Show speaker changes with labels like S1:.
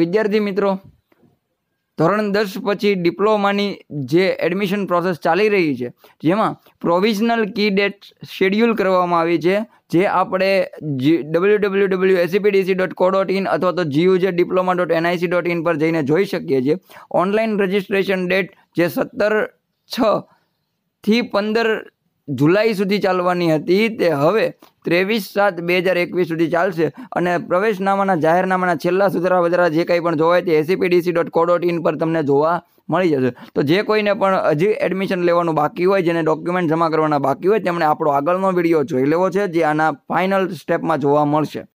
S1: વિદ્યાર્થી મિત્રો ધોરણ દસ પછી ડિપ્લોમાની જે એડમિશન પ્રોસેસ ચાલી રહી છે જેમાં પ્રોવિઝનલ કી ડેટ શેડ્યુલ કરવામાં આવી છે જે આપણે જી W W W ACPDC dot co dot in અથવા તો GUJ diploma dot NIC dot in પર જઈને જોઈ શકીએ છીએ ઓનલાઈન રજિસ્ટ્રેશન ડેટ જે સત્તર છ થી પંદર જુલાઈ સુધી ચાલવાની હતી તે હવે ત્રેવીસ સાત બે હજાર એકવીસ સુધી ચાલશે અને પ્રવેશનામાના જાહેરનામાના છેલ્લા સુધારા વધારા જે કંઈ પણ જોવાય તે ACPDC dot co dot in પર તમને જોવા મળી જશે તો જે કોઈને પણ હજી એડમિશન લેવાનું બાકી હોય જેને ડોક્યુમેન્ટ જમા કરવાના બાકી હોય તેમણે આપણો આગળનો વિડીયો જોઈ લેવો છે જે આના ફાઇનલ સ્ટેપમાં જોવા મળશે